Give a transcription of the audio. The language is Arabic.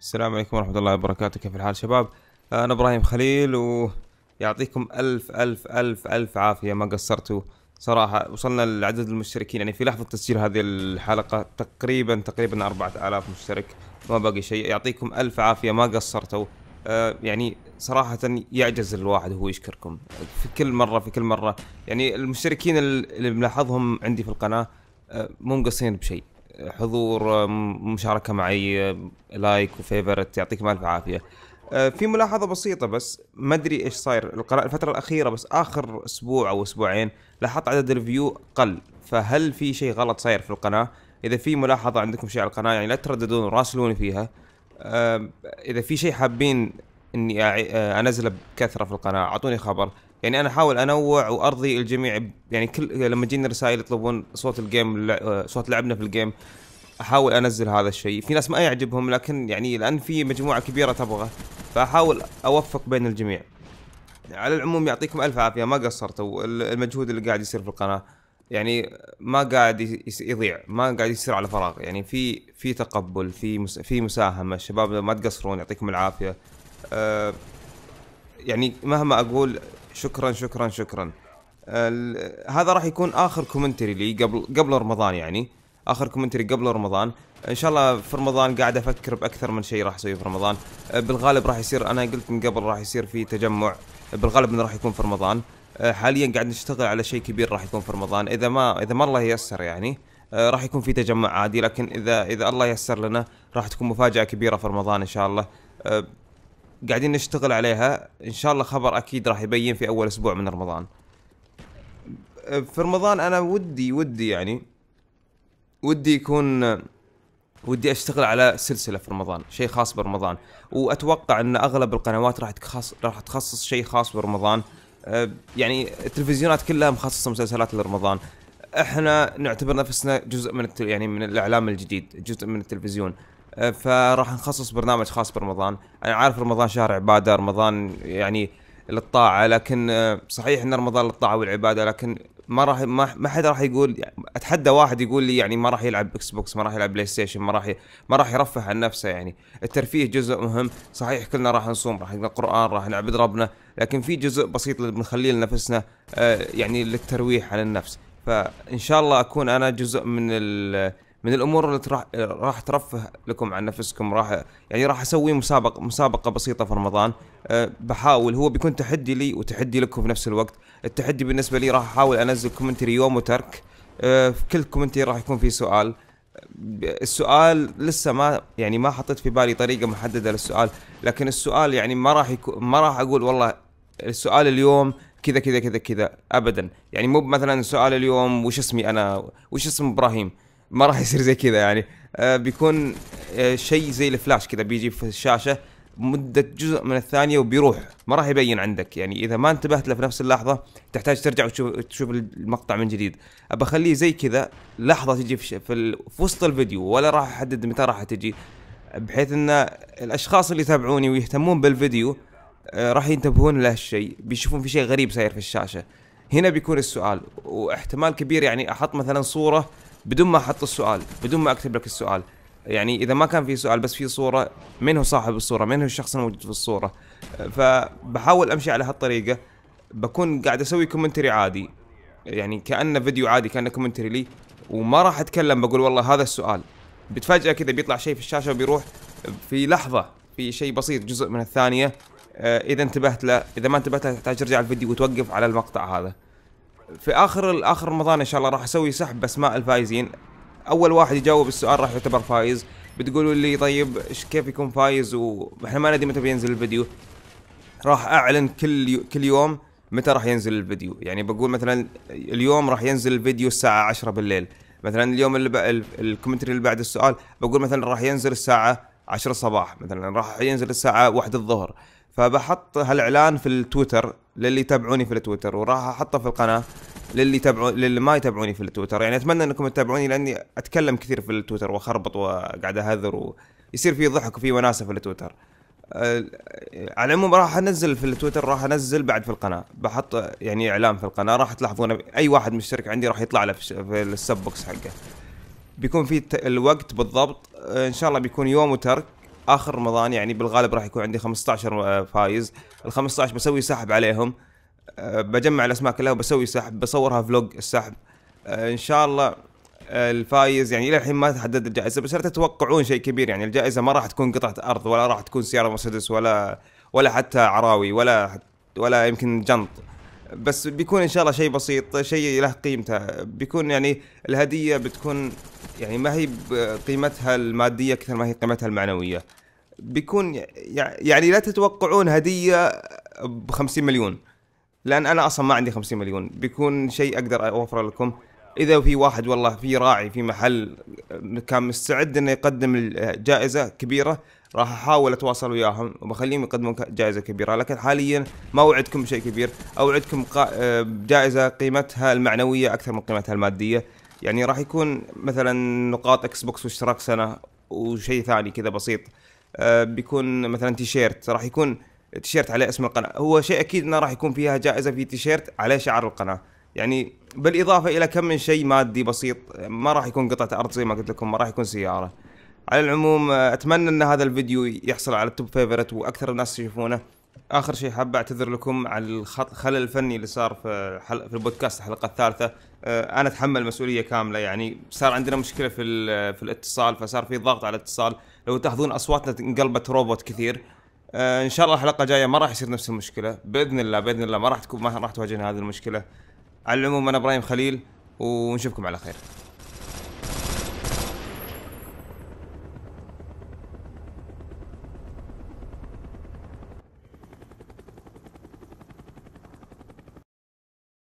السلام عليكم ورحمة الله وبركاته كيف الحال شباب أنا إبراهيم خليل ويعطيكم ألف ألف ألف ألف عافية ما قصرتوا صراحة وصلنا لعدد المشتركين يعني في لحظة تسجيل هذه الحلقة تقريبا تقريبا 4000 مشترك ما باقي شيء يعطيكم ألف عافية ما قصرتوا آه، يعني صراحة يعجز الواحد وهو يشكركم في كل مرة في كل مرة يعني المشتركين اللي ملاحظهم عندي في القناة آه، مو مقصرين بشيء حضور آه، مشاركه معي لايك آه، وفيفرت يعطيك الف عافيه آه، في ملاحظه بسيطه بس ما ادري ايش صاير الفتره الاخيره بس اخر اسبوع او اسبوعين لاحظت عدد الفيو قل فهل في شيء غلط صاير في القناه اذا في ملاحظه عندكم شيء على القناه يعني لا ترددون راسلوني فيها اذا في شيء حابين اني انزله بكثره في القناه اعطوني خبر يعني انا احاول انوع وارضي الجميع يعني كل لما تجيني رسائل يطلبون صوت الجيم آه، صوت لعبنا في الجيم احاول انزل هذا الشيء في ناس ما يعجبهم لكن يعني لان في مجموعه كبيره تبغى فاحاول اوفق بين الجميع على العموم يعطيكم الف عافيه ما قصرتوا المجهود اللي قاعد يصير في القناه يعني ما قاعد يضيع ما قاعد يصير على فراغ يعني في في تقبل في في مساهمه الشباب ما تقصرون يعطيكم العافيه أه يعني مهما اقول شكرا شكرا شكرا هذا راح يكون اخر كومنتري لي قبل قبل رمضان يعني اخر كومنتري قبل رمضان ان شاء الله في رمضان قاعد افكر باكثر من شيء راح اسويه في رمضان بالغالب راح يصير انا قلت من قبل راح يصير في تجمع بالغالب انه راح يكون في رمضان حاليا قاعد نشتغل على شيء كبير راح يكون في رمضان اذا ما اذا ما الله ييسر يعني راح يكون في تجمع عادي لكن اذا اذا الله ييسر لنا راح تكون مفاجاه كبيره في رمضان ان شاء الله قاعدين نشتغل عليها ان شاء الله خبر اكيد راح يبين في اول اسبوع من رمضان في رمضان انا ودي ودي يعني ودي يكون ودي اشتغل على سلسله في رمضان شيء خاص برمضان واتوقع ان اغلب القنوات راح تخصص راح تخصص شيء خاص برمضان يعني التلفزيونات كلها مخصصه مسلسلات لرمضان احنا نعتبر نفسنا جزء من التل... يعني من الاعلام الجديد جزء من التلفزيون فراح نخصص برنامج خاص برمضان انا عارف رمضان شهر عباده رمضان يعني للطاعه لكن آه، صحيح ان رمضان للطاعه والعباده لكن ما راح ما, حد راح يقول اتحدى واحد يقول لي يعني ما راح يلعب اكس بوكس ما راح يلعب بلاي ستيشن ما راح ما راح يرفه عن نفسه يعني الترفيه جزء مهم صحيح كلنا راح نصوم راح نقرا قران راح نعبد ربنا لكن في جزء بسيط اللي بنخليه لنفسنا آه، يعني للترويح عن النفس فان شاء الله اكون انا جزء من من الامور اللي راح راح ترفه لكم عن نفسكم راح يعني راح اسوي مسابقه مسابقه بسيطه في رمضان أه، بحاول هو بيكون تحدي لي وتحدي لكم في نفس الوقت التحدي بالنسبه لي راح احاول انزل كومنتري يوم وترك أه، في كل كومنتري راح يكون في سؤال السؤال لسه ما يعني ما حطيت في بالي طريقه محدده للسؤال لكن السؤال يعني ما راح يكون ما راح اقول والله السؤال اليوم كذا كذا كذا كذا ابدا يعني مو مثلا سؤال اليوم وش اسمي انا وش اسم ابراهيم ما راح يصير زي كذا يعني آه، بيكون آه، شيء زي الفلاش كذا بيجي في الشاشه مدة جزء من الثانية وبيروح ما راح يبين عندك يعني إذا ما انتبهت له في نفس اللحظة تحتاج ترجع وتشوف تشوف المقطع من جديد أبى أخليه زي كذا لحظة تجي في, في, في وسط الفيديو ولا راح أحدد متى راح تجي بحيث أن الأشخاص اللي يتابعوني ويهتمون بالفيديو آه، راح ينتبهون لهالشيء بيشوفون في شيء غريب صاير في الشاشة هنا بيكون السؤال واحتمال كبير يعني أحط مثلا صورة بدون ما احط السؤال بدون ما اكتب لك السؤال يعني اذا ما كان في سؤال بس في صوره من هو صاحب الصوره من هو الشخص الموجود في الصوره فبحاول امشي على هالطريقه بكون قاعد اسوي كومنتري عادي يعني كانه فيديو عادي كانه كومنتري لي وما راح اتكلم بقول والله هذا السؤال بتفاجئ كذا بيطلع شيء في الشاشه وبيروح في لحظه في شيء بسيط جزء من الثانيه آه، اذا انتبهت له اذا ما انتبهت له تحتاج ترجع الفيديو وتوقف على المقطع هذا في اخر اخر رمضان ان شاء الله راح اسوي سحب اسماء الفايزين اول واحد يجاوب السؤال راح يعتبر فايز بتقولوا لي طيب ايش كيف يكون فايز واحنا ما ندري متى بينزل الفيديو راح اعلن كل كل يوم متى راح ينزل الفيديو يعني بقول مثلا اليوم راح ينزل الفيديو الساعه 10 بالليل مثلا اليوم اللي ب... الكومنتري اللي بعد السؤال بقول مثلا راح ينزل الساعه 10 صباح مثلا راح ينزل الساعه 1 الظهر فبحط هالاعلان في التويتر للي يتابعوني في التويتر وراح احطه في القناه للي يتابعون للي ما يتابعوني في التويتر يعني اتمنى انكم تتابعوني لاني اتكلم كثير في التويتر واخربط وقاعد اهذر ويصير في ضحك وفي وناسه في التويتر أه على العموم راح انزل في التويتر راح انزل بعد في القناه بحط يعني اعلان في القناه راح تلاحظون اي واحد مشترك عندي راح يطلع له في السب بوكس حقه بيكون في الوقت بالضبط ان شاء الله بيكون يوم وترك اخر رمضان يعني بالغالب راح يكون عندي 15 آه، فايز ال 15 بسوي سحب عليهم آه، بجمع الاسماء كلها وبسوي سحب بصورها فلوج السحب آه، ان شاء الله الفايز يعني الى الحين ما تحدد الجائزه بس لا تتوقعون شيء كبير يعني الجائزه ما راح تكون قطعه ارض ولا راح تكون سياره مرسيدس ولا ولا حتى عراوي ولا ولا يمكن جنط بس بيكون ان شاء الله شيء بسيط شيء له قيمته بيكون يعني الهديه بتكون يعني ما هي قيمتها الماديه كثر ما هي قيمتها المعنويه بيكون يعني لا تتوقعون هديه ب 50 مليون لان انا اصلا ما عندي 50 مليون بيكون شيء اقدر اوفره لكم اذا في واحد والله في راعي في محل كان مستعد انه يقدم جائزه كبيره راح احاول اتواصل وياهم وبخليهم يقدمون جائزه كبيره لكن حاليا ما اوعدكم بشيء كبير اوعدكم بجائزه آه، قيمتها المعنويه اكثر من قيمتها الماديه يعني راح يكون مثلا نقاط اكس بوكس واشتراك سنه وشيء ثاني كذا بسيط آه، بيكون مثلا تيشيرت راح يكون تيشيرت عليه اسم القناه هو شيء اكيد انه راح يكون فيها جائزه في تيشيرت عليه شعار القناه يعني بالاضافه الى كم من شيء مادي بسيط ما راح يكون قطعه ارض زي ما قلت لكم ما راح يكون سياره على العموم اتمنى ان هذا الفيديو يحصل على التوب فيفرت واكثر الناس يشوفونه اخر شيء حاب اعتذر لكم على الخلل الفني اللي صار في حل... في البودكاست الحلقه الثالثه أه انا اتحمل مسؤوليه كامله يعني صار عندنا مشكله في ال... في الاتصال فصار في ضغط على الاتصال لو تاخذون اصواتنا انقلبت روبوت كثير أه ان شاء الله الحلقه الجايه ما راح يصير نفس المشكله باذن الله باذن الله ما راح تكون ما راح تواجهنا هذه المشكله على العموم انا ابراهيم خليل ونشوفكم على خير